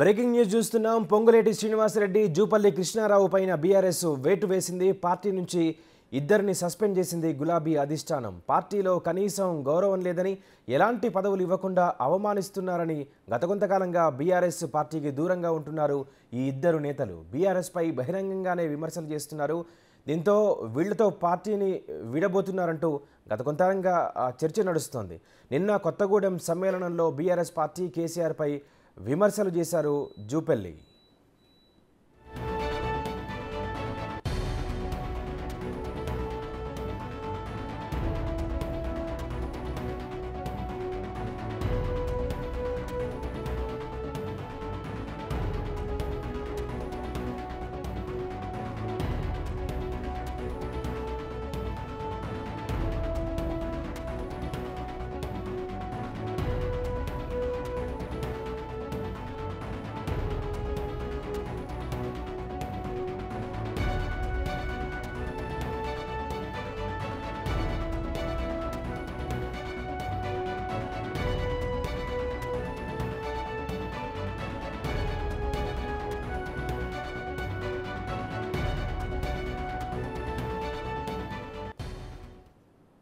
breaking news చూస్తున్నాం పొంగులేటి శ్రీనివాసరెడ్డి జూపల్లి కృష్ణారావు పైన BRS వేటు వేసింది పార్టీ నుంచి ఇద్దరిని సస్పెండ్ చేసింది గులాబీ అధిష్టానం పార్టీలో కనీసం గౌరవం లేదని ఎలాంటి పదవులు ఇవ్వకుండా అవమానిస్తున్నారని గత కొంతకాలంగా బీఆర్ఎస్ పార్టీకి దూరంగా ఉంటున్నారు ఈ ఇద్దరు నేతలు బీఆర్ఎస్పై బహిరంగంగానే విమర్శలు చేస్తున్నారు దీంతో వీళ్లతో పార్టీని విడబోతున్నారంటూ గత కొంతకాలంగా చర్చ నడుస్తోంది నిన్న కొత్తగూడెం సమ్మేళనంలో బీఆర్ఎస్ పార్టీ కేసీఆర్పై విమర్శలు చేశారు జూపెల్లి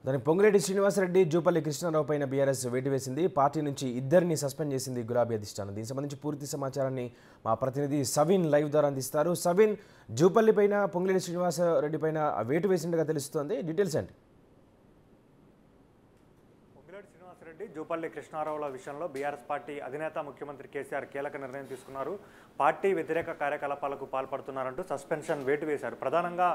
దానికి పొంగిరెడ్డి శ్రీనివాసరెడ్డి జూపల్లి కృష్ణారావు పైన బీఆర్ఎస్ వేటు వేసింది పార్టీ నుంచి ఇద్దరిని సస్పెండ్ చేసింది గులాబీ అధిష్టానం దీనికి సంబంధించి పూర్తి సమాచారాన్ని మా ప్రతినిధి సవిన్ లైవ్ ద్వారా అందిస్తారు సవిన్ జూపల్లి పైన పొంగిరెడ్డి శ్రీనివాసరెడ్డి పైన వేటు వేసినట్టుగా తెలుస్తోంది డీటెయిల్స్ అండి రెడ్డి జూపల్లి కృష్ణారావుల విషయంలో బీఆర్ఎస్ పార్టీ అధినేత ముఖ్యమంత్రి కేసీఆర్ కీలక నిర్ణయం తీసుకున్నారు పార్టీ వ్యతిరేక కార్యకలాపాలకు పాల్పడుతున్నారంటూ సస్పెన్షన్ వేటు వేశారు ప్రధానంగా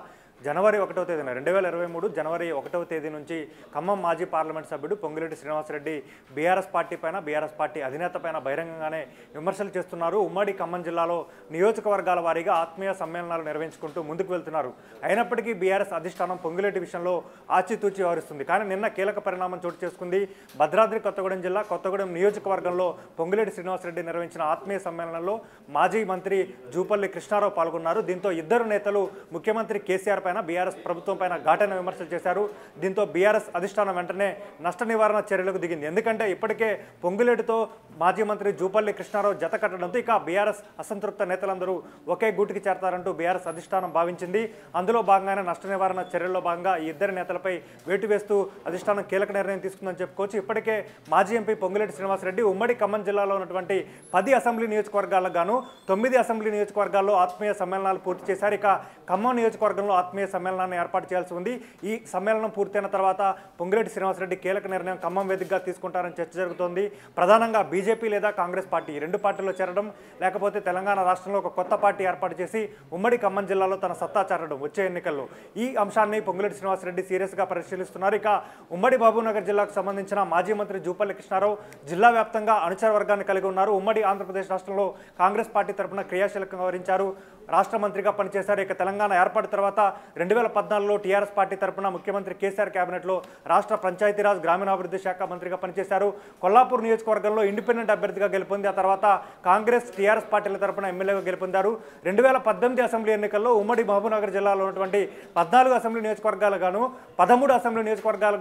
జనవరి ఒకటవ తేదీన రెండు వేల ఇరవై మూడు జనవరి ఒకటవ తేదీ నుంచి ఖమ్మం మాజీ పార్లమెంట్ సభ్యుడు పొంగిరెడ్డి శ్రీనివాసరెడ్డి బీఆర్ఎస్ పార్టీ పైన బీఆర్ఎస్ పార్టీ అధినేత పైన బహిరంగంగానే విమర్శలు చేస్తున్నారు ఉమ్మడి ఖమ్మం జిల్లాలో నియోజకవర్గాల వారీగా ఆత్మీయ సమ్మేళనాలు నిర్వహించుకుంటూ ముందుకు వెళ్తున్నారు అయినప్పటికీ బీఆర్ఎస్ అధిష్టానం పొంగిరెడ్డి విషయంలో ఆచితూచి వ్యవహరిస్తుంది కానీ నిన్న కీలక పరిణామం చోటు చేసుకుంది భద్రాద్రి కొత్తగూడెం జిల్లా కొత్తగూడెం నియోజకవర్గంలో పొంగిరెడ్డి శ్రీనివాసరెడ్డి నిర్వహించిన ఆత్మీయ సమ్మేళనంలో మాజీ మంత్రి జూపల్లి కృష్ణారావు పాల్గొన్నారు దీంతో ఇద్దరు నేతలు ముఖ్యమంత్రి కేసీఆర్ పైన బీఆర్ఎస్ ప్రభుత్వం పైన ఘాటైన విమర్శలు చేశారు దీంతో బీఆర్ఎస్ అధిష్టానం వెంటనే నష్ట నివారణ చర్యలకు దిగింది ఎందుకంటే ఇప్పటికే పొంగులేటితో మాజీ మంత్రి జూపల్లి కృష్ణారావు జత కట్టడంతో ఇక బీఆర్ఎస్ అసంతృప్త నేతలందరూ ఒకే గూటికి చేరతారంటూ బీఆర్ఎస్ అధిష్టానం భావించింది అందులో భాగంగానే నష్ట నివారణ చర్యల్లో భాగంగా ఈ ఇద్దరు నేతలపై వేటు వేస్తూ అధిష్టానం కీలక నిర్ణయం తీసుకుందని చెప్పుకోవచ్చు ఇప్పటికే మాజీ ఎంపీ పొంగులేటి శ్రీనివాసరెడ్డి ఉమ్మడి ఖమ్మం జిల్లాలో ఉన్నటువంటి పది అసెంబ్లీ నియోజకవర్గాలకు గాను తొమ్మిది అసెంబ్లీ నియోజకవర్గాల్లో ఆత్మీయ సమ్మేళనాలు పూర్తి చేశారు ఇక ఖమ్మం నియోజకవర్గంలో ఆత్మీయ ఆత్మీయ సమ్మేళనాన్ని ఏర్పాటు చేయాల్సి ఉంది ఈ సమ్మేళనం పూర్తయిన తర్వాత పొంగిరెడ్డి శ్రీనివాసరెడ్డి కీలక నిర్ణయం ఖమ్మం వేదికగా తీసుకుంటారని చర్చ జరుగుతోంది ప్రధానంగా బీజేపీ లేదా కాంగ్రెస్ పార్టీ రెండు పార్టీలో చేరడం లేకపోతే తెలంగాణ రాష్ట్రంలో ఒక కొత్త పార్టీ ఏర్పాటు చేసి ఉమ్మడి ఖమ్మం జిల్లాలో తన సత్తా చేరడం వచ్చే ఎన్నికల్లో ఈ అంశాన్ని పొంగిరెడ్డి శ్రీనివాసరెడ్డి సీరియస్గా పరిశీలిస్తున్నారు ఇక ఉమ్మడి మహబూబ్నగర్ జిల్లాకు సంబంధించిన మాజీ మంత్రి జూపల్లి కృష్ణారావు జిల్లా వ్యాప్తంగా అనుచర వర్గాన్ని కలిగి ఉన్నారు ఉమ్మడి ఆంధ్రప్రదేశ్ రాష్ట్రంలో కాంగ్రెస్ పార్టీ తరఫున క్రియాశీలకంగా వరించారు రాష్ట్ర మంత్రిగా పనిచేశారు ఇక తెలంగాణ ఏర్పాటు తర్వాత రెండు వేల పద్నాలుగులో టీఆర్ఎస్ పార్టీ తరపున ముఖ్యమంత్రి కేసీఆర్ కేబినెట్లో రాష్ట్ర పంచాయతీరాజ్ గ్రామీణాభివృద్ధి శాఖ మంత్రిగా పనిచేశారు కొల్లాపూర్ నియోజకవర్గంలో ఇండిపెండెంట్ అభ్యర్థిగా గెలుపొంది ఆ తర్వాత కాంగ్రెస్ టీఆర్ఎస్ పార్టీల తరపున ఎమ్మెల్యేగా గెలుపొందారు రెండు వేల పద్దెనిమిది అసెంబ్లీ ఎన్నికల్లో ఉమ్మడి మహబూబ్నగర్ జిల్లాలో ఉన్నటువంటి పద్నాలుగు అసెంబ్లీ నియోజకవర్గాలు గాను పదమూడు అసెంబ్లీ నియోజకవర్గాలు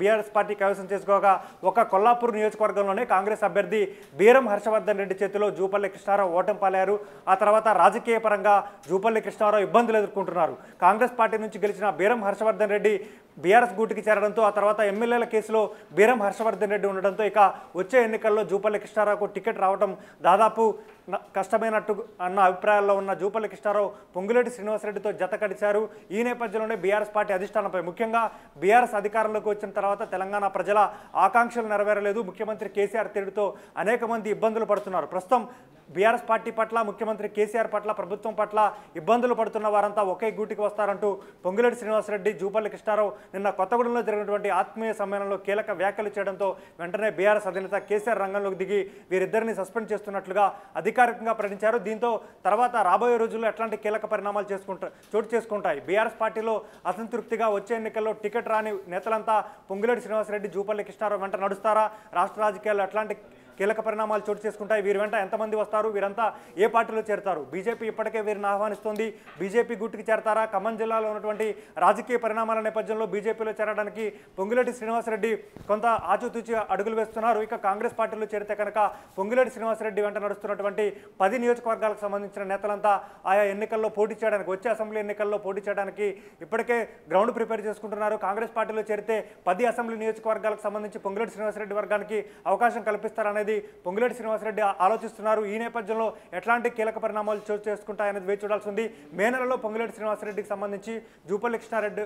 బీఆర్ఎస్ పార్టీ కైవసం చేసుకోగా ఒక కొల్లాపూర్ నియోజకవర్గంలోనే కాంగ్రెస్ అభ్యర్థి బీరం హర్షవర్ధన్ రెడ్డి చేతిలో జూపల్లి కృష్ణారావు ఓటం పాలయ్యారు ఆ తర్వాత రాజకీయ పరంగా జూపల్లి కృష్ణారావు ఇబ్బందులు ఎదుర్కొంటున్నారు కాంగ్రెస్ పార్టీ నుంచి గెలిచిన బీరం హర్షవర్ధన్ రెడ్డి బీఆర్ఎస్ గూటికి చేరడంతో ఆ తర్వాత ఎమ్మెల్యేల కేసులో బీరం హర్షవర్ధన్ రెడ్డి ఉండడంతో ఇక వచ్చే ఎన్నికల్లో జూపల్లి కృష్ణారావుకు టికెట్ రావడం దాదాపు కష్టమైనట్టు అన్న అభిప్రాయాల్లో ఉన్న జూపల్లి కృష్ణారావు పొంగులేటి శ్రీనివాసరెడ్డితో జత కడిచారు ఈ నేపథ్యంలోనే బీఆర్ఎస్ పార్టీ అధిష్టానంపై ముఖ్యంగా బీఆర్ఎస్ అధికారంలోకి వచ్చిన తర్వాత తెలంగాణ ప్రజల ఆకాంక్షలు నెరవేరలేదు ముఖ్యమంత్రి కేసీఆర్ తీరుతో అనేక మంది ఇబ్బందులు పడుతున్నారు ప్రస్తుతం బీఆర్ఎస్ పార్టీ పట్ల ముఖ్యమంత్రి కేసీఆర్ పట్ల ప్రభుత్వం పట్ల ఇబ్బందులు పడుతున్న వారంతా ఒకే గూటికి వస్తారంటూ పొంగులేటి శ్రీనివాసరెడ్డి జూపల్లి కృష్ణారావు నిన్న కొత్తగూడెంలో జరిగినటువంటి ఆత్మీయ సమ్మేళనంలో కీలక వ్యాఖ్యలు చేయడంతో వెంటనే బీఆర్ఎస్ అధినేత కేసీఆర్ రంగంలోకి దిగి వీరిద్దరిని సస్పెండ్ చేస్తున్నట్లుగా అధికారికంగా ప్రకటించారు దీంతో తర్వాత రాబోయే రోజుల్లో ఎట్లాంటి కీలక పరిణామాలు చేసుకుంటా చోటు చేసుకుంటాయి బీఆర్ఎస్ పార్టీలో అసంతృప్తిగా వచ్చే ఎన్నికల్లో టికెట్ రాని నేతలంతా పొంగులేటి శ్రీనివాసరెడ్డి జూపల్లి కృష్ణారావు వెంట నడుస్తారా రాష్ట్ర రాజకీయాల్లో ఎట్లాంటి కీలక పరిణామాలు చోటు చేసుకుంటాయి వీరి వెంట ఎంతమంది వస్తారు వీరంతా ఏ పార్టీలో చేరుతారు బీజేపీ ఇప్పటికే వీరిని ఆహ్వానిస్తోంది బీజేపీ గుట్టుకు చేరతారా ఖమ్మం జిల్లాలో ఉన్నటువంటి రాజకీయ పరిణామాల నేపథ్యంలో బీజేపీలో చేరడానికి పొంగులేటి శ్రీనివాసరెడ్డి కొంత ఆచితూచి అడుగులు వేస్తున్నారు ఇక కాంగ్రెస్ పార్టీలో చేరితే కనుక పొంగులేటి శ్రీనివాసరెడ్డి వెంట నడుస్తున్నటువంటి పది నియోజకవర్గాలకు సంబంధించిన నేతలంతా ఆయా ఎన్నికల్లో పోటీ చేయడానికి వచ్చే అసెంబ్లీ ఎన్నికల్లో పోటీ చేయడానికి ఇప్పటికే గ్రౌండ్ ప్రిపేర్ చేసుకుంటున్నారు కాంగ్రెస్ పార్టీలో చేరితే పది అసెంబ్లీ నియోజకవర్గాలకు సంబంధించి పొంగులేటి శ్రీనివాసరెడ్డి వర్గానికి అవకాశం కల్పిస్తారనే అనేది పొంగులేటి శ్రీనివాసరెడ్డి ఆలోచిస్తున్నారు ఈ నేపథ్యంలో ఎట్లాంటి కీలక పరిణామాలు చోటు చేసుకుంటాయనేది వేచి చూడాల్సి ఉంది మే నెలలో పొంగులేటి శ్రీనివాసరెడ్డికి సంబంధించి జూపల్లి కృష్ణారెడ్డి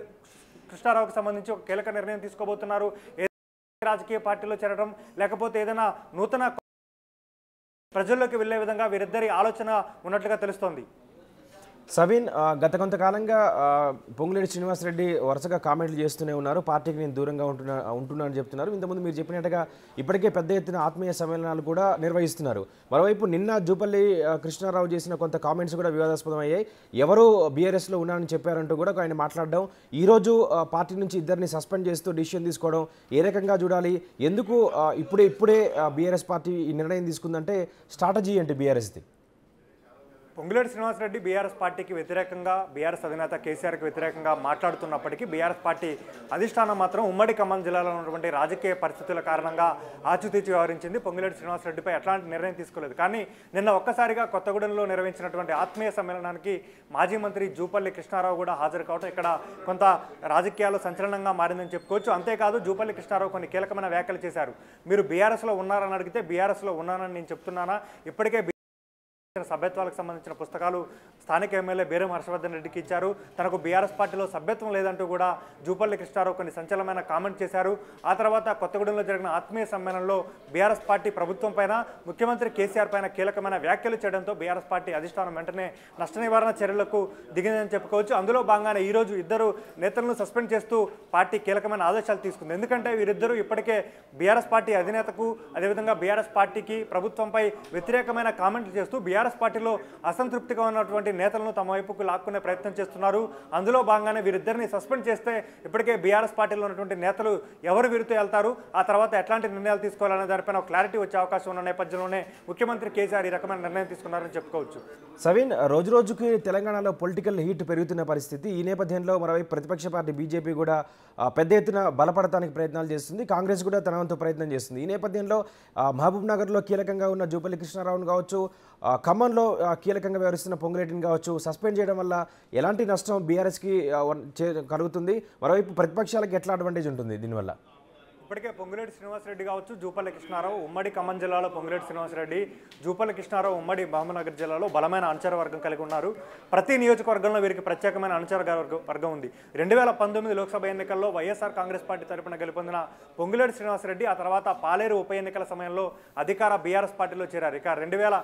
కృష్ణారావుకి సంబంధించి ఒక కీలక నిర్ణయం తీసుకోబోతున్నారు రాజకీయ పార్టీలో చేరడం లేకపోతే ఏదైనా నూతన ప్రజల్లోకి వెళ్లే విధంగా వీరిద్దరి ఆలోచన ఉన్నట్లుగా తెలుస్తోంది సవీన్ గత కొంతకాలంగా పొంగులేటి శ్రీనివాసరెడ్డి వరుసగా కామెంట్లు చేస్తూనే ఉన్నారు పార్టీకి నేను దూరంగా ఉంటున్నా ఉంటున్నా అని చెప్తున్నారు ఇంతకుముందు మీరు చెప్పినట్టుగా ఇప్పటికే పెద్ద ఎత్తున ఆత్మీయ సమ్మేళనాలు కూడా నిర్వహిస్తున్నారు మరోవైపు నిన్న జూపల్లి కృష్ణారావు చేసిన కొంత కామెంట్స్ కూడా వివాదాస్పదం అయ్యాయి ఎవరు బీఆర్ఎస్లో ఉన్నారని చెప్పారంటూ కూడా ఆయన మాట్లాడడం ఈరోజు పార్టీ నుంచి ఇద్దరిని సస్పెండ్ చేస్తూ డిసిషన్ తీసుకోవడం ఏ రకంగా చూడాలి ఎందుకు ఇప్పుడే ఇప్పుడే బీఆర్ఎస్ పార్టీ ఈ నిర్ణయం తీసుకుందంటే స్ట్రాటజీ ఏంటి బీఆర్ఎస్ది పొంగులేటి శ్రీనివాసరెడ్డి బీఆర్ఎస్ పార్టీకి వ్యతిరేకంగా బీఆర్ఎస్ అధినేత కేసీఆర్కి వ్యతిరేకంగా మాట్లాడుతున్నప్పటికీ బీఆర్ఎస్ పార్టీ అధిష్టానం మాత్రం ఉమ్మడి ఖమ్మం జిల్లాలో ఉన్నటువంటి రాజకీయ పరిస్థితుల కారణంగా ఆచితూచి వ్యవహరించింది పొంగులేటి శ్రీనివాసరెడ్డిపై ఎట్లాంటి నిర్ణయం తీసుకోలేదు కానీ నిన్న ఒక్కసారిగా కొత్తగూడెంలో నిర్వహించినటువంటి ఆత్మీయ సమ్మేళనానికి మాజీ మంత్రి జూపల్లి కృష్ణారావు కూడా హాజరు కావడం ఇక్కడ కొంత రాజకీయాలు సంచలనంగా మారిందని చెప్పుకోవచ్చు అంతేకాదు జూపల్లి కృష్ణారావు కొన్ని కీలకమైన వ్యాఖ్యలు చేశారు మీరు బీఆర్ఎస్లో ఉన్నారని అడిగితే బీఆర్ఎస్లో ఉన్నానని నేను చెప్తున్నానా ఇప్పటికే సభ్యత్వాలకు సంబంధించిన పుస్తకాలు స్థానిక ఎమ్మెల్యే బీరం హర్షవర్ధన్ రెడ్డికి ఇచ్చారు తనకు బీఆర్ఎస్ పార్టీలో సభ్యత్వం లేదంటూ కూడా జూపల్లి కృష్ణారావు కొన్ని సంచలనమైన కామెంట్ చేశారు ఆ తర్వాత కొత్తగూడెంలో జరిగిన ఆత్మీయ సమ్మేళనంలో బీఆర్ఎస్ పార్టీ ప్రభుత్వం పైన ముఖ్యమంత్రి కేసీఆర్ పైన కీలకమైన వ్యాఖ్యలు చేయడంతో బీఆర్ఎస్ పార్టీ అధిష్టానం వెంటనే నష్ట నివారణ చర్యలకు దిగిందని చెప్పుకోవచ్చు అందులో భాగంగానే ఈరోజు ఇద్దరు నేతలను సస్పెండ్ చేస్తూ పార్టీ కీలకమైన ఆదేశాలు తీసుకుంది ఎందుకంటే వీరిద్దరూ ఇప్పటికే బీఆర్ఎస్ పార్టీ అధినేతకు అదేవిధంగా బీఆర్ఎస్ పార్టీకి ప్రభుత్వంపై వ్యతిరేకమైన కామెంట్లు చేస్తూ బీఆర్ఎస్ బీఆర్ఎస్ పార్టీలో అసంతృప్తిగా ఉన్నటువంటి నేతలను తమ వైపుకు లాక్కునే ప్రయత్నం చేస్తున్నారు అందులో భాగంగానే వీరిద్దరిని సస్పెండ్ చేస్తే ఇప్పటికే బీఆర్ఎస్ పార్టీలో ఉన్నటువంటి నేతలు ఎవరు వీరితో వెళ్తారు ఆ తర్వాత ఎట్లాంటి నిర్ణయాలు తీసుకోవాలనే దానిపైన క్లారిటీ వచ్చే అవకాశం ఉన్న నేపథ్యంలోనే ముఖ్యమంత్రి కేసీఆర్ ఈ రకమైన నిర్ణయం తీసుకున్నారని చెప్పుకోవచ్చు సవీన్ రోజు రోజుకి తెలంగాణలో పొలిటికల్ హీట్ పెరుగుతున్న పరిస్థితి ఈ నేపథ్యంలో మరోవైపు ప్రతిపక్ష పార్టీ బీజేపీ కూడా పెద్ద ఎత్తున బలపడటానికి ప్రయత్నాలు చేస్తుంది కాంగ్రెస్ కూడా తన వంతు ప్రయత్నం చేస్తుంది ఈ నేపథ్యంలో మహబూబ్ నగర్లో కీలకంగా ఉన్న జూపల్లి కృష్ణారావును కావచ్చు ఖమ్మంలో కీలకంగా వ్యవహరిస్తున్న పొంగిరెడ్డిని కావచ్చు సస్పెండ్ చేయడం వల్ల ఎలాంటి నష్టం బీఆర్ఎస్కి కలుగుతుంది మరోవైపు ప్రతిపక్షాలకు ఎట్లా అడ్వాంటేజ్ ఉంటుంది దీనివల్ల ఇప్పటికే పొంగులేటి శ్రీనివాసరెడ్డి కావచ్చు జూపల్లి కృష్ణారావు ఉమ్మడి ఖమ్మం జిల్లాలో పొంగులేటి శ్రీనివాసరెడ్డి జూపల్లి కృష్ణారావు ఉమ్మడి మహమ్మనగర్ జిల్లాలో బలమైన అనుచర వర్గం కలిగి ఉన్నారు ప్రతి నియోజకవర్గంలో వీరికి ప్రత్యేకమైన అనుచర వర్గం ఉంది రెండు వేల పంతొమ్మిది లోక్సభ ఎన్నికల్లో వైఎస్ఆర్ కాంగ్రెస్ పార్టీ తరపున గెలుపొందిన పొంగులేటి శ్రీనివాసరెడ్డి ఆ తర్వాత పాలేరు ఉప ఎన్నికల సమయంలో అధికార బీఆర్ఎస్ పార్టీలో చేరారు ఇక రెండు వేల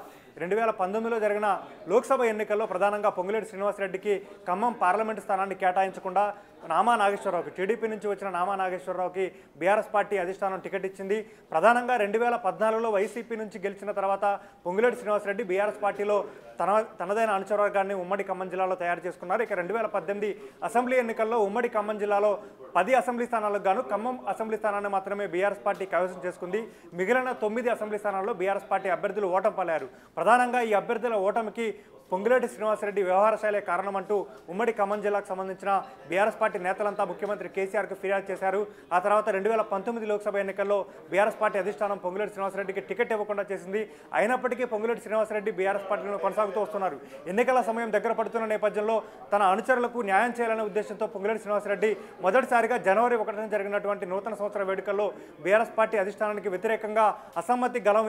రెండు వేల పంతొమ్మిదిలో జరిగిన లోక్సభ ఎన్నికల్లో ప్రధానంగా పొంగులేటి శ్రీనివాసరెడ్డికి ఖమ్మం పార్లమెంటు స్థానాన్ని కేటాయించకుండా నామా నాగేశ్వరరావుకి టీడీపీ నుంచి వచ్చిన నామా నాగేశ్వరరావుకి బీఆర్ఎస్ పార్టీ అధిష్టానం టికెట్ ఇచ్చింది ప్రధానంగా రెండు వేల పద్నాలుగులో వైసీపీ నుంచి గెలిచిన తర్వాత పొంగులేటి శ్రీనివాసరెడ్డి బీఆర్ఎస్ పార్టీలో తన తనదైన అనుచరవర్గాన్ని ఉమ్మడి ఖమ్మం జిల్లాలో తయారు చేసుకున్నారు ఇక రెండు వేల పద్దెనిమిది అసెంబ్లీ ఎన్నికల్లో ఉమ్మడి ఖమ్మం జిల్లాలో పది అసెంబ్లీ స్థానాలకు గాను ఖమ్మం అసెంబ్లీ స్థానాన్ని మాత్రమే బీఆర్ఎస్ పార్టీ కైవసం చేసుకుంది మిగిలిన తొమ్మిది అసెంబ్లీ స్థానాల్లో బీఆర్ఎస్ పార్టీ అభ్యర్థులు ఓటమి పలారు ప్రధానంగా ఈ అభ్యర్థుల ఓటమికి పొంగులేటి శ్రీనివాసరెడ్డి శైలే కారణమంటూ ఉమ్మడి ఖమ్మం జిల్లాకు సంబంధించిన బీఆర్ఎస్ పార్టీ నేతలంతా ముఖ్యమంత్రి కేసీఆర్కు ఫిర్యాదు చేశారు ఆ తర్వాత రెండు వేల పంతొమ్మిది లోక్సభ ఎన్నికల్లో బీఆర్ఎస్ పార్టీ అధిష్టానం పొంగులేటి శ్రీనివాసరెడ్డికి టికెట్ ఇవ్వకుండా చేసింది అయినప్పటికీ పొంగులేటి శ్రీనివాసరెడ్డి బీఆర్ఎస్ పార్టీలో కొనసాగుతూ వస్తున్నారు ఎన్నికల సమయం దగ్గర పడుతున్న నేపథ్యంలో తన అనుచరులకు న్యాయం చేయాలనే ఉద్దేశంతో పొంగులేటి శ్రీనివాసరెడ్డి మొదటిసారిగా జనవరి ఒకటిన జరిగినటువంటి నూతన సంవత్సర వేడుకల్లో బీఆర్ఎస్ పార్టీ అధిష్టానానికి వ్యతిరేకంగా అసమ్మతి గలం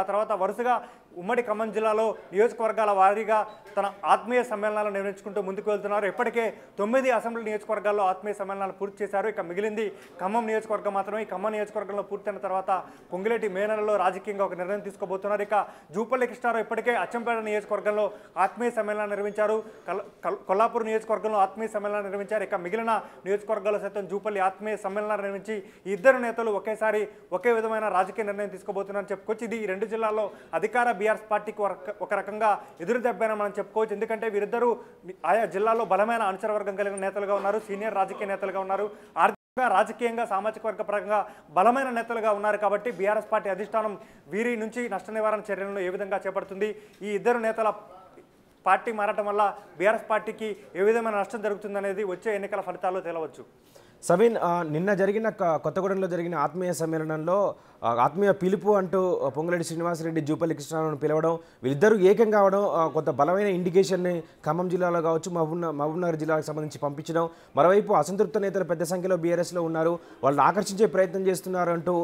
ఆ తర్వాత వరుసగా ఉమ్మడి ఖమ్మం జిల్లాలో నియోజకవర్గాల వారీగా తన ఆత్మీయ సమ్మేళనాలు నిర్వహించుకుంటూ ముందుకు వెళ్తున్నారు ఇప్పటికే తొమ్మిది అసెంబ్లీ నియోజకవర్గాల్లో ఆత్మీయ సమ్మేళనాలు పూర్తి చేశారు ఇక మిగిలింది ఖమ్మం నియోజకవర్గం మాత్రమే ఖమ్మం నియోజకవర్గంలో పూర్తయిన తర్వాత పొంగిలేటి మే నెలలో రాజకీయంగా ఒక నిర్ణయం తీసుకోబోతున్నారు ఇక జూపల్లి కృష్ణారావు ఇప్పటికే అచ్చంపేట నియోజకవర్గంలో ఆత్మీయ సమ్మేళనాలు నిర్వహించారు కొల్లాపూర్ నియోజకవర్గంలో ఆత్మీయ సమ్మేళనాలు నిర్వహించారు ఇక మిగిలిన నియోజకవర్గాల్లో సైతం జూపల్లి ఆత్మీయ సమ్మేళనాలు నిర్వహించి ఇద్దరు నేతలు ఒకేసారి ఒకే విధమైన రాజకీయ నిర్ణయం తీసుకోబోతున్నారని చెప్పుకొచ్చి ఇది రెండు జిల్లాల్లో అధికార బీఆర్ఎస్ పార్టీకి ఒక రకంగా ఎదురు దెబ్బైనా మనం చెప్పుకోవచ్చు ఎందుకంటే వీరిద్దరూ ఆయా జిల్లాలో బలమైన అనుచరవర్గం కలిగిన నేతలుగా ఉన్నారు సీనియర్ రాజకీయ నేతలుగా ఉన్నారు ఆర్థికంగా రాజకీయంగా సామాజిక వర్గ పరంగా బలమైన నేతలుగా ఉన్నారు కాబట్టి బీఆర్ఎస్ పార్టీ అధిష్టానం వీరి నుంచి నష్ట నివారణ చర్యలను ఏ విధంగా చేపడుతుంది ఈ ఇద్దరు నేతల పార్టీ మారటం వల్ల బీఆర్ఎస్ పార్టీకి ఏ విధమైన నష్టం జరుగుతుందనేది వచ్చే ఎన్నికల ఫలితాల్లో తేలవచ్చు సవీన్ నిన్న జరిగిన కొత్తగూడెంలో జరిగిన ఆత్మీయ సమ్మేళనంలో ఆత్మీయ పిలుపు అంటూ పొంగులేటి శ్రీనివాసరెడ్డి జూపల్లి కృష్ణారావును పిలవడం వీళ్ళిద్దరూ ఏకం కావడం కొంత బలమైన ఇండికేషన్ని ఖమ్మం జిల్లాలో కావచ్చు మహబూబ్నగర్ జిల్లాకు సంబంధించి పంపించడం మరోవైపు అసంతృప్త నేతలు పెద్ద సంఖ్యలో బీఆర్ఎస్లో ఉన్నారు వాళ్ళని ఆకర్షించే ప్రయత్నం చేస్తున్నారు అంటూ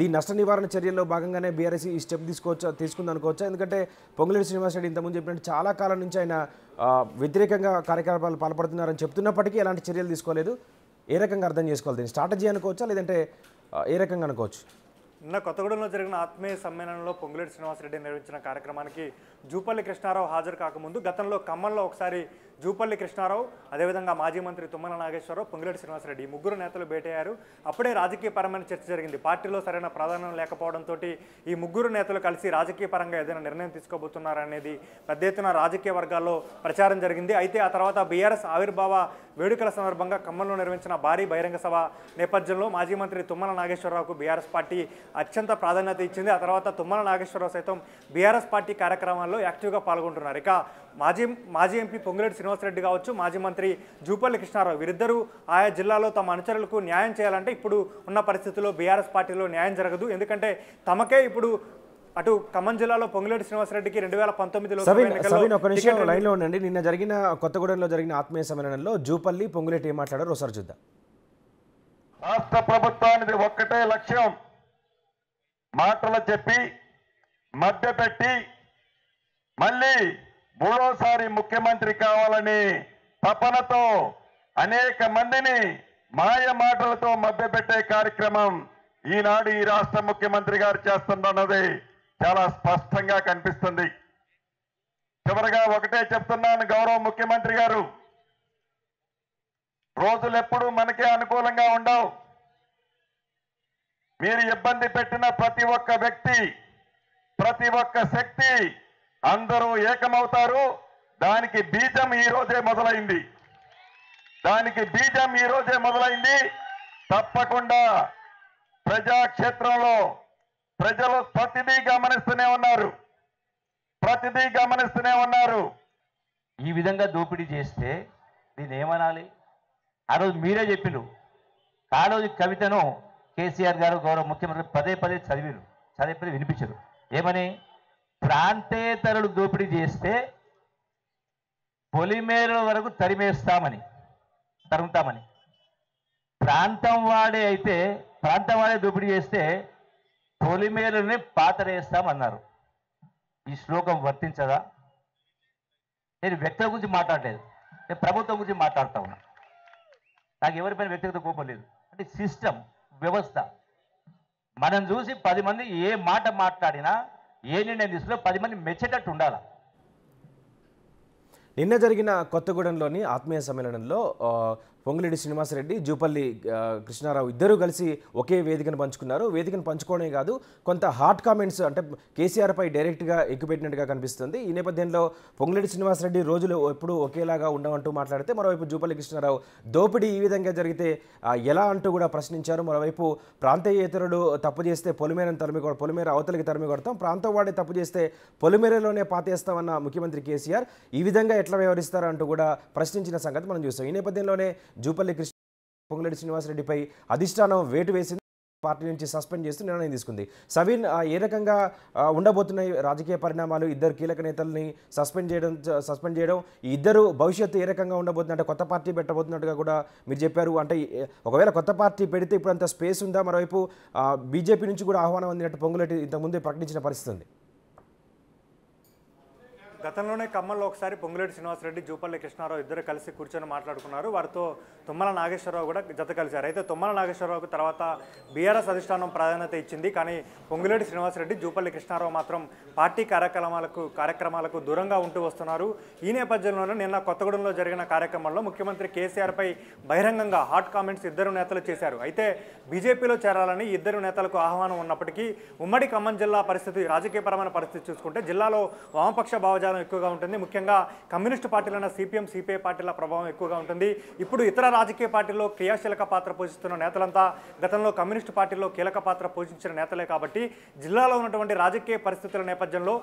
దీని నష్ట నివారణ చర్యల్లో భాగంగానే బీఆర్ఎస్ ఈ స్టెప్ తీసుకోవచ్చు తీసుకుంది అనుకోవచ్చు ఎందుకంటే పొంగులేటి శ్రీనివాసరెడ్డి ఇంతకుముందు చెప్పినట్టు చాలా కాలం నుంచి ఆయన వ్యతిరేకంగా కార్యకలాపాలు పాల్పడుతున్నారని చెప్తున్నప్పటికీ ఎలాంటి చర్యలు తీసుకోలేదు ఏ రకంగా అర్థం చేసుకోవాలి దీన్ని స్ట్రాటజీ అనుకోవచ్చా లేదంటే ఏ రకంగా అనుకోవచ్చు నిన్న కొత్తగూడెంలో జరిగిన ఆత్మీయ సమ్మేళనంలో పొంగులేటి శ్రీనివాసరెడ్డి నిర్వహించిన కార్యక్రమానికి జూపల్లి కృష్ణారావు హాజరు కాకముందు గతంలో ఖమ్మంలో ఒకసారి జూపల్లి కృష్ణారావు అదేవిధంగా మాజీ మంత్రి తుమ్మల నాగేశ్వరరావు పొంగిరెడ్డి శ్రీనివాసరెడ్డి ఈ ముగ్గురు నేతలు భేటయ్యారు అప్పుడే రాజకీయపరమైన చర్చ జరిగింది పార్టీలో సరైన ప్రాధాన్యం లేకపోవడంతో ఈ ముగ్గురు నేతలు కలిసి రాజకీయపరంగా ఏదైనా నిర్ణయం తీసుకోబోతున్నారనేది పెద్ద ఎత్తున రాజకీయ వర్గాల్లో ప్రచారం జరిగింది అయితే ఆ తర్వాత బీఆర్ఎస్ ఆవిర్భావ వేడుకల సందర్భంగా ఖమ్మంలో నిర్వహించిన భారీ బహిరంగ సభ నేపథ్యంలో మాజీ మంత్రి తుమ్మల నాగేశ్వరరావుకు బీఆర్ఎస్ పార్టీ అత్యంత ప్రాధాన్యత ఇచ్చింది ఆ తర్వాత తుమ్మల నాగేశ్వరరావు సైతం బీఆర్ఎస్ పార్టీ కార్యక్రమాల్లో యాక్టివ్గా పాల్గొంటున్నారు ఇక మాజీ మాజీ ఎంపీ పొంగిరెడ్డి శ్రీనివాస శ్రీనివాసరెడ్డి కావచ్చు మాజీ మంత్రి జూపల్లి కృష్ణారావు వీరిద్దరూ ఆయా జిల్లాలో తమ అనుచరులకు న్యాయం చేయాలంటే ఇప్పుడు ఉన్న పరిస్థితుల్లో బీఆర్ఎస్ పార్టీలో న్యాయం జరగదు ఎందుకంటే తమకే ఇప్పుడు అటు ఖమ్మం జిల్లాలో పొంగులేటి శ్రీనివాసరెడ్డికి రెండు వేల పంతొమ్మిదిలో ఒక నిమిషం లైన్లో ఉండండి నిన్న జరిగిన కొత్తగూడెంలో జరిగిన ఆత్మీయ సమ్మేళనంలో జూపల్లి పొంగులేటి ఏం మాట్లాడారు ఒకసారి చూద్దాం రాష్ట్ర ప్రభుత్వానికి ఒక్కటే లక్ష్యం మాటలు చెప్పి మధ్య పెట్టి మళ్ళీ మూడోసారి ముఖ్యమంత్రి కావాలని తపనతో అనేక మందిని మాయ మాటలతో మభ్యపెట్టే కార్యక్రమం ఈనాడు ఈ రాష్ట్ర ముఖ్యమంత్రి గారు చేస్తున్నది చాలా స్పష్టంగా కనిపిస్తుంది చివరిగా ఒకటే చెప్తున్నాను గౌరవ ముఖ్యమంత్రి గారు రోజులు ఎప్పుడు మనకే అనుకూలంగా ఉండవు మీరు ఇబ్బంది పెట్టిన ప్రతి ఒక్క వ్యక్తి ప్రతి ఒక్క శక్తి అందరూ ఏకమవుతారు దానికి బీజం ఈ రోజే మొదలైంది దానికి బీజం ఈ రోజే మొదలైంది తప్పకుండా ప్రజాక్షేత్రంలో ప్రజలు ప్రతిదీ గమనిస్తూనే ఉన్నారు ప్రతిదీ గమనిస్తూనే ఉన్నారు ఈ విధంగా దోపిడీ చేస్తే దీన్ని ఏమనాలి ఆ రోజు మీరే చెప్పిరు ఆ రోజు కవితను కేసీఆర్ గారు గౌరవ ముఖ్యమంత్రి పదే పదే చదివిరు చదివి వినిపించరు ఏమని ప్రాంతేతరులు దోపిడీ చేస్తే పొలిమేరల వరకు తరిమేస్తామని తరుగుతామని ప్రాంతం వాడే అయితే ప్రాంతం వాడే దోపిడీ చేస్తే పొలిమేరలనే పాతరేస్తామన్నారు ఈ శ్లోకం వర్తించదా నేను వ్యక్తుల గురించి మాట్లాడలేదు నేను ప్రభుత్వం గురించి మాట్లాడుతూ ఉన్నా నాకు ఎవరిపైన వ్యక్తిగత కోపం లేదు అంటే సిస్టమ్ వ్యవస్థ మనం చూసి పది మంది ఏ మాట మాట్లాడినా ఏ నిర్ణయం తీసుకున్నా పది మంది మెచ్చేటట్టు ఉండాలి నిన్న జరిగిన కొత్తగూడెంలోని ఆత్మీయ సమ్మేళనంలో శ్రీనివాస్ శ్రీనివాసరెడ్డి జూపల్లి కృష్ణారావు ఇద్దరూ కలిసి ఒకే వేదికను పంచుకున్నారు వేదికను పంచుకోవడమే కాదు కొంత హాట్ కామెంట్స్ అంటే కేసీఆర్పై డైరెక్ట్గా ఎక్కుపెట్టినట్టుగా కనిపిస్తుంది ఈ నేపథ్యంలో పొంగిరెడ్డి శ్రీనివాసరెడ్డి రోజులు ఎప్పుడూ ఒకేలాగా ఉండమంటూ మాట్లాడితే మరోవైపు జూపల్లి కృష్ణారావు దోపిడీ ఈ విధంగా జరిగితే ఎలా అంటూ కూడా ప్రశ్నించారు మరోవైపు ప్రాంతీయేతరుడు తప్పు చేస్తే పొలిమేరని తరిమి పొలిమేర అవతలికి తరిమి కొడతాం ప్రాంతం వాడే తప్పు చేస్తే పొలిమేరలోనే పాతేస్తామన్న ముఖ్యమంత్రి కేసీఆర్ ఈ విధంగా ఎట్లా వ్యవహరిస్తారు అంటూ కూడా ప్రశ్నించిన సంగతి మనం చూస్తాం ఈ నేపథ్యంలోనే జూపల్లి కృష్ణ పొంగులేటి శ్రీనివాసరెడ్డిపై అధిష్టానం వేటు వేసింది పార్టీ నుంచి సస్పెండ్ చేస్తూ నిర్ణయం తీసుకుంది సవీన్ ఏ రకంగా ఉండబోతున్నాయి రాజకీయ పరిణామాలు ఇద్దరు కీలక నేతల్ని సస్పెండ్ చేయడం సస్పెండ్ చేయడం ఇద్దరు భవిష్యత్తు ఏ రకంగా ఉండబోతుంది అంటే కొత్త పార్టీ పెట్టబోతున్నట్టుగా కూడా మీరు చెప్పారు అంటే ఒకవేళ కొత్త పార్టీ పెడితే ఇప్పుడు అంత స్పేస్ ఉందా మరోవైపు బీజేపీ నుంచి కూడా ఆహ్వానం అందినట్టు పొంగులేటి ఇంతకుముందే ప్రకటించిన పరిస్థితి ఉంది గతంలోనే ఖమ్మంలో ఒకసారి పొంగులేటి శ్రీనివాసరెడ్డి జూపల్లి కృష్ణారావు ఇద్దరు కలిసి కూర్చొని మాట్లాడుకున్నారు వారితో తుమ్మల నాగేశ్వరరావు కూడా జత కలిశారు అయితే తుమ్మల నాగేశ్వరరావుకు తర్వాత బీఆర్ఎస్ అధిష్టానం ప్రాధాన్యత ఇచ్చింది కానీ పొంగులేటి శ్రీనివాసరెడ్డి జూపల్లి కృష్ణారావు మాత్రం పార్టీ కార్యక్రమాలకు కార్యక్రమాలకు దూరంగా ఉంటూ వస్తున్నారు ఈ నేపథ్యంలోనే నిన్న కొత్తగూడెంలో జరిగిన కార్యక్రమంలో ముఖ్యమంత్రి కేసీఆర్పై బహిరంగంగా హాట్ కామెంట్స్ ఇద్దరు నేతలు చేశారు అయితే బీజేపీలో చేరాలని ఇద్దరు నేతలకు ఆహ్వానం ఉన్నప్పటికీ ఉమ్మడి ఖమ్మం జిల్లా పరిస్థితి రాజకీయపరమైన పరిస్థితి చూసుకుంటే జిల్లాలో వామపక్ష భావజాలం ప్రభావం ఎక్కువగా ఉంటుంది ముఖ్యంగా కమ్యూనిస్టు పార్టీలైన సిపిఎం సిపిఐ పార్టీల ప్రభావం ఎక్కువగా ఉంటుంది ఇప్పుడు ఇతర రాజకీయ పార్టీల్లో క్రియాశీలక పాత్ర పోషిస్తున్న నేతలంతా గతంలో కమ్యూనిస్టు పార్టీలో కీలక పాత్ర పోషించిన నేతలే కాబట్టి జిల్లాలో ఉన్నటువంటి రాజకీయ పరిస్థితుల నేపథ్యంలో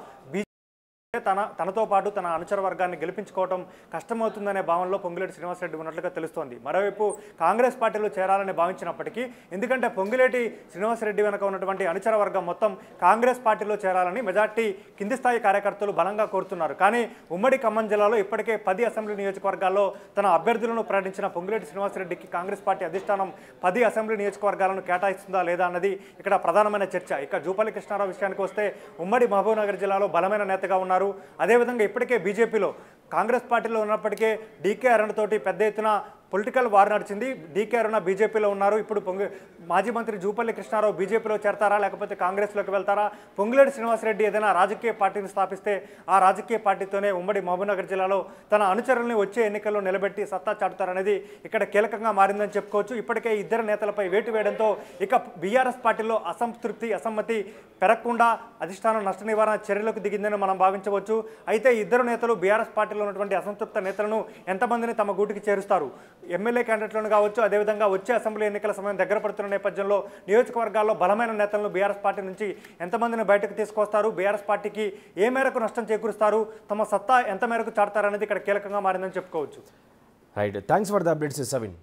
తన తనతో పాటు తన అనుచర వర్గాన్ని గెలిపించుకోవడం కష్టమవుతుందనే భావనలో పొంగులేటి శ్రీనివాసరెడ్డి ఉన్నట్లుగా తెలుస్తోంది మరోవైపు కాంగ్రెస్ పార్టీలో చేరాలని భావించినప్పటికీ ఎందుకంటే పొంగులేటి శ్రీనివాసరెడ్డి వెనక ఉన్నటువంటి అనుచర వర్గం మొత్తం కాంగ్రెస్ పార్టీలో చేరాలని మెజార్టీ కింది స్థాయి కార్యకర్తలు బలంగా కోరుతున్నారు కానీ ఉమ్మడి ఖమ్మం జిల్లాలో ఇప్పటికే పది అసెంబ్లీ నియోజకవర్గాల్లో తన అభ్యర్థులను ప్రకటించిన పొంగులేటి శ్రీనివాసరెడ్డికి కాంగ్రెస్ పార్టీ అధిష్టానం పది అసెంబ్లీ నియోజకవర్గాలను కేటాయిస్తుందా లేదా అన్నది ఇక్కడ ప్రధానమైన చర్చ ఇక జూపల్లి కృష్ణారావు విషయానికి వస్తే ఉమ్మడి మహబూబ్నగర్ జిల్లాలో బలమైన నేతగా ఉన్నారు ఉన్నారు అదేవిధంగా ఇప్పటికే బీజేపీలో కాంగ్రెస్ పార్టీలో ఉన్నప్పటికే డీకే అరుణ తోటి పెద్ద ఎత్తున పొలిటికల్ వార్ నడిచింది డీకే అరుణ బీజేపీలో ఉన్నారు ఇప్పుడు పొంగి మాజీ మంత్రి జూపల్లి కృష్ణారావు బీజేపీలో చేరతారా లేకపోతే కాంగ్రెస్లోకి వెళ్తారా పొంగులేడు శ్రీనివాసరెడ్డి ఏదైనా రాజకీయ పార్టీని స్థాపిస్తే ఆ రాజకీయ పార్టీతోనే ఉమ్మడి మహబూబ్నగర్ జిల్లాలో తన అనుచరుల్ని వచ్చే ఎన్నికల్లో నిలబెట్టి సత్తా చాటుతారనేది ఇక్కడ కీలకంగా మారిందని చెప్పుకోవచ్చు ఇప్పటికే ఇద్దరు నేతలపై వేటు వేయడంతో ఇక బీఆర్ఎస్ పార్టీలో అసంతృప్తి అసమ్మతి పెరగకుండా అధిష్టానం నష్ట నివారణ చర్యలకు దిగిందని మనం భావించవచ్చు అయితే ఇద్దరు నేతలు బీఆర్ఎస్ పార్టీలో నియోజకవర్గంలో ఉన్నటువంటి అసంతృప్త నేతలను ఎంతమందిని తమ గూటికి చేరుస్తారు ఎమ్మెల్యే క్యాండిడేట్లను కావచ్చు అదేవిధంగా వచ్చే అసెంబ్లీ ఎన్నికల సమయం దగ్గర పడుతున్న నేపథ్యంలో నియోజకవర్గాల్లో బలమైన నేతలను బీఆర్ఎస్ పార్టీ నుంచి ఎంతమందిని బయటకు తీసుకొస్తారు బీఆర్ఎస్ పార్టీకి ఏ మేరకు నష్టం చేకూరుస్తారు తమ సత్తా ఎంత మేరకు చాడతారనేది ఇక్కడ కీలకంగా మారిందని చెప్పుకోవచ్చు right thanks for the updates సవిన్